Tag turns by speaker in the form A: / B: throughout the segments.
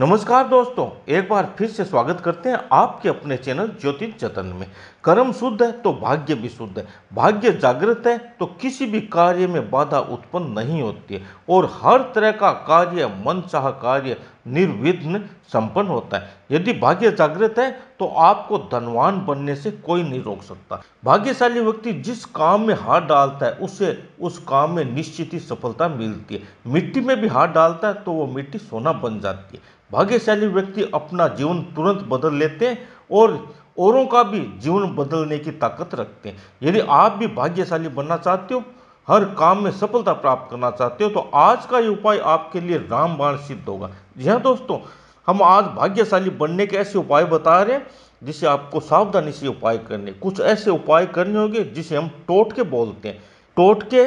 A: नमस्कार दोस्तों एक बार फिर से स्वागत करते हैं आपके अपने चैनल ज्योति जतन में कर्म शुद्ध है तो भाग्य भी शुद्ध है भाग्य जागृत है तो किसी भी कार्य में बाधा उत्पन्न नहीं होती है और हर तरह का कार्य मन चाह कार्य निर्विघ्न संपन्न होता है यदि भाग्य जागृत है तो आपको धनवान बनने से कोई नहीं रोक सकता भाग्यशाली व्यक्ति जिस काम में हाथ डालता है उसे उस काम में निश्चित ही सफलता मिलती है मिट्टी में भी हाथ डालता है तो वो मिट्टी सोना बन जाती है भाग्यशाली व्यक्ति अपना जीवन तुरंत बदल लेते हैं और औरों का भी जीवन बदलने की ताकत रखते हैं यदि आप भी भाग्यशाली बनना चाहते हो हर काम में सफलता प्राप्त करना चाहते हो तो आज का ये उपाय आपके लिए रामबाण सिद्ध होगा जी हाँ दोस्तों हम आज भाग्यशाली बनने के ऐसे उपाय बता रहे हैं जिसे आपको सावधानी से उपाय करने कुछ ऐसे उपाय करने होंगे जिसे हम टोटके बोलते हैं टोटके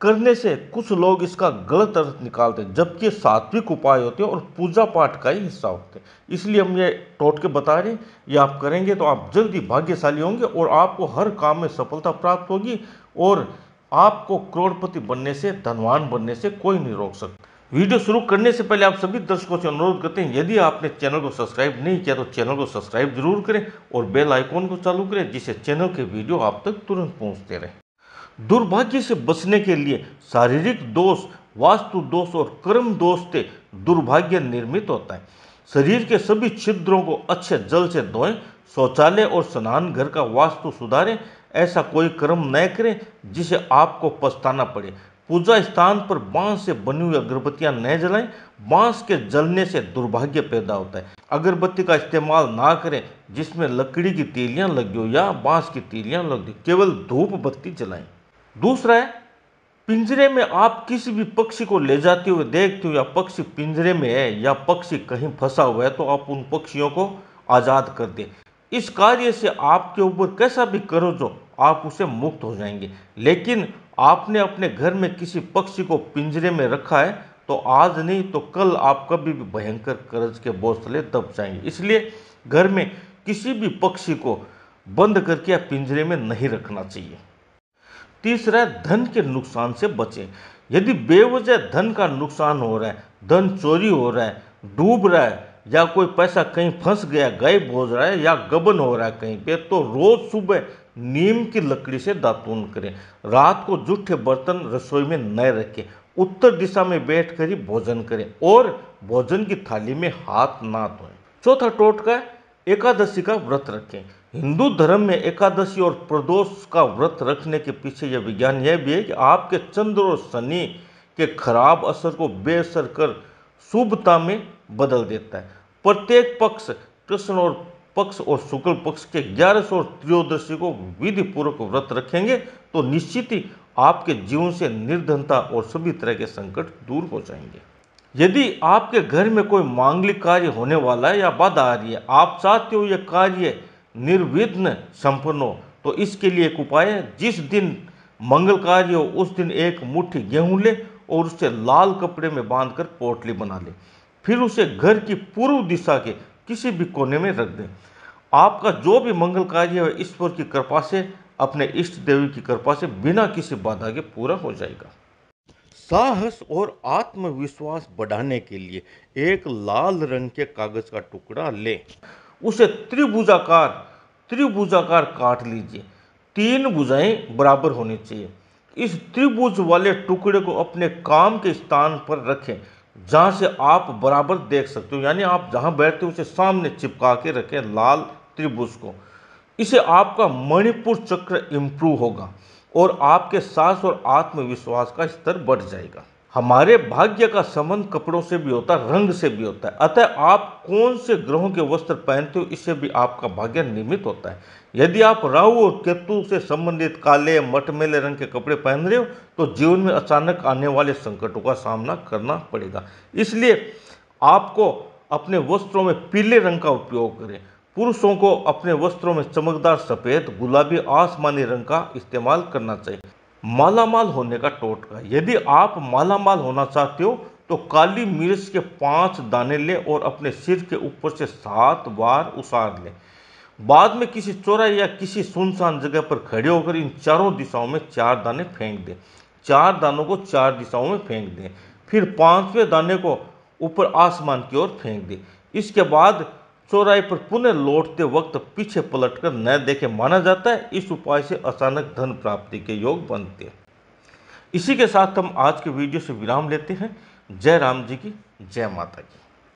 A: करने से कुछ लोग इसका गलत अर्थ निकालते हैं जबकि सात्विक उपाय होते हैं और पूजा पाठ का ही हिस्सा होते हैं इसलिए हम ये टोटके बता रहे हैं ये आप करेंगे तो आप जल्दी भाग्यशाली होंगे और आपको हर काम में सफलता प्राप्त होगी और आपको करोड़पति बनने से धनवान बनने से कोई नहीं रोक सकता वीडियो शुरू करने से पहले आप सभी दर्शकों से अनुरोध करते हैं यदि आपने चैनल को सब्सक्राइब नहीं किया तो चैनल को सब्सक्राइब जरूर करें और बेल आइकॉन को चालू करें जिससे चैनल के वीडियो आप तक तुरंत पहुंचते रहें दुर्भाग्य से बचने के लिए शारीरिक दोष वास्तु दोष और कर्म दोष से दुर्भाग्य निर्मित होता है शरीर के सभी छिद्रों को अच्छे जल से धोएं शौचालय और स्नान घर का वास्तु सुधारें ऐसा कोई कर्म न करें जिसे आपको पछताना पड़े पूजा स्थान पर बांस से बनी हुई अगरबत्तियां न जलाएं बांस के जलने से दुर्भाग्य पैदा होता है अगरबत्ती का इस्तेमाल ना करें जिसमें लकड़ी की तीलियां लगी हो या बांस की तीलियां गई केवल धूप बत्ती जलाएं दूसरा है पिंजरे में आप किसी भी पक्षी को ले जाते हुए देखते हो या पक्षी पिंजरे में है या पक्षी कहीं फंसा हुआ है तो आप उन पक्षियों को आज़ाद कर दें इस कार्य से आपके ऊपर कैसा भी करो जो आप उसे मुक्त हो जाएंगे लेकिन आपने अपने घर में किसी पक्षी को पिंजरे में रखा है तो आज नहीं तो कल आप कभी भी भयंकर कर्ज के बोझ तले दब जाएंगे इसलिए घर में किसी भी पक्षी को बंद करके या पिंजरे में नहीं रखना चाहिए तीसरा है धन के नुकसान से बचें यदि बेवजह धन का नुकसान हो रहा है धन चोरी हो रहा है डूब रहा है या कोई पैसा कहीं फंस गया गायब हो रहा है या गबन हो रहा है कहीं पे तो रोज़ सुबह नीम की लकड़ी से दातून करें रात को जूठे बर्तन रसोई में न रखें उत्तर दिशा में बैठ कर ही भोजन करें और भोजन की थाली में हाथ ना धोएं चौथा टोटका एकादशी का व्रत रखें हिंदू धर्म में एकादशी और प्रदोष का व्रत रखने के पीछे यह विज्ञान यह भी है कि आपके चंद्र और शनि के खराब असर को बेअसर कर शुभता में बदल देता है प्रत्येक पक्ष कृष्ण और पक्ष और शुक्ल पक्ष के ग्यारह और त्रियोदशी को विधि पूर्वक व्रत रखेंगे तो निश्चित ही आपके जीवन से निर्धनता और सभी तरह के संकट दूर हो जाएंगे यदि आपके घर में कोई मांगलिक कार्य होने वाला है या बाधा आ रही है आप चाहते हो यह कार्य निर्विघ्न संपन्न हो तो इसके लिए एक उपाय है जिस दिन मंगल कार्य हो उस दिन एक मुट्ठी गेहूं ले और उसे लाल कपड़े में बांधकर पोटली बना ले फिर उसे घर की पूर्व दिशा के किसी भी कोने में रख दें आपका जो भी मंगल कार्य है ईश्वर की कृपा से अपने इष्ट देवी की कृपा से बिना किसी बाधा के पूरा हो जाएगा साहस और आत्मविश्वास बढ़ाने के लिए एक लाल रंग के कागज का टुकड़ा लें उसे त्रिभुजाकार त्रिभुजाकार काट लीजिए तीन भुजाएं बराबर होनी चाहिए इस त्रिभुज वाले टुकड़े को अपने काम के स्थान पर रखें जहाँ से आप बराबर देख सकते हो यानी आप जहाँ बैठते हो उसे सामने चिपका के रखें लाल त्रिभुज को इसे आपका मणिपुर चक्र इम्प्रूव होगा और आपके सास और आत्मविश्वास का स्तर बढ़ जाएगा हमारे भाग्य का संबंध कपड़ों से भी होता है रंग से भी होता है अतः आप कौन से ग्रहों के वस्त्र पहनते हो इससे भी आपका भाग्य निमित होता है यदि आप राहु और केतु से संबंधित काले मटमेले रंग के कपड़े पहन रहे हो तो जीवन में अचानक आने वाले संकटों का सामना करना पड़ेगा इसलिए आपको अपने वस्त्रों में पीले रंग का उपयोग करें पुरुषों को अपने वस्त्रों में चमकदार सफ़ेद गुलाबी आसमानी रंग का इस्तेमाल करना चाहिए मालामाल होने का टोटका यदि आप मालामाल होना चाहते हो तो काली मिर्च के पांच दाने लें और अपने सिर के ऊपर से सात बार उसार लें बाद में किसी चौरा या किसी सुनसान जगह पर खड़े होकर इन चारों दिशाओं में चार दाने फेंक दें चार दानों को चार दिशाओं में फेंक दें फिर पांचवें दाने को ऊपर आसमान की ओर फेंक दें इसके बाद चौराहे पर पुनः लौटते वक्त पीछे पलटकर न देखे माना जाता है इस उपाय से अचानक धन प्राप्ति के योग बनते हैं इसी के साथ हम आज के वीडियो से विराम लेते हैं जय राम जी की जय माता की